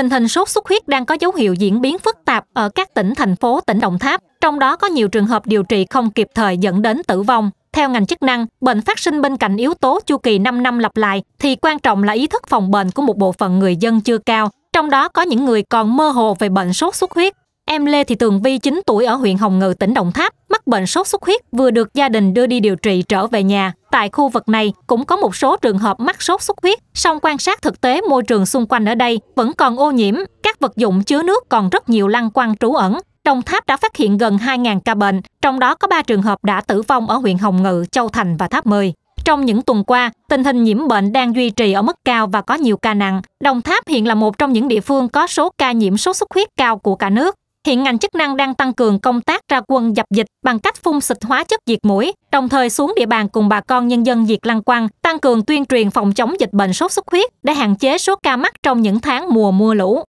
Tình hình sốt xuất huyết đang có dấu hiệu diễn biến phức tạp ở các tỉnh, thành phố, tỉnh Đồng Tháp, trong đó có nhiều trường hợp điều trị không kịp thời dẫn đến tử vong. Theo ngành chức năng, bệnh phát sinh bên cạnh yếu tố chu kỳ 5 năm lặp lại thì quan trọng là ý thức phòng bệnh của một bộ phận người dân chưa cao, trong đó có những người còn mơ hồ về bệnh sốt xuất huyết. Em Lê Thị Tường Vi 9 tuổi ở huyện Hồng Ngự, tỉnh Đồng Tháp, mắc bệnh sốt xuất huyết vừa được gia đình đưa đi điều trị trở về nhà. Tại khu vực này cũng có một số trường hợp mắc sốt xuất huyết, song quan sát thực tế môi trường xung quanh ở đây vẫn còn ô nhiễm, các vật dụng chứa nước còn rất nhiều lăng quăng trú ẩn. Đồng Tháp đã phát hiện gần 2.000 ca bệnh, trong đó có 3 trường hợp đã tử vong ở huyện Hồng Ngự, Châu Thành và Tháp mười Trong những tuần qua, tình hình nhiễm bệnh đang duy trì ở mức cao và có nhiều ca nặng. Đồng Tháp hiện là một trong những địa phương có số ca nhiễm sốt xuất huyết cao của cả nước. Hiện ngành chức năng đang tăng cường công tác ra quân dập dịch bằng cách phun xịt hóa chất diệt mũi, đồng thời xuống địa bàn cùng bà con nhân dân diệt lăng quăng, tăng cường tuyên truyền phòng chống dịch bệnh sốt xuất huyết để hạn chế số ca mắc trong những tháng mùa mưa lũ.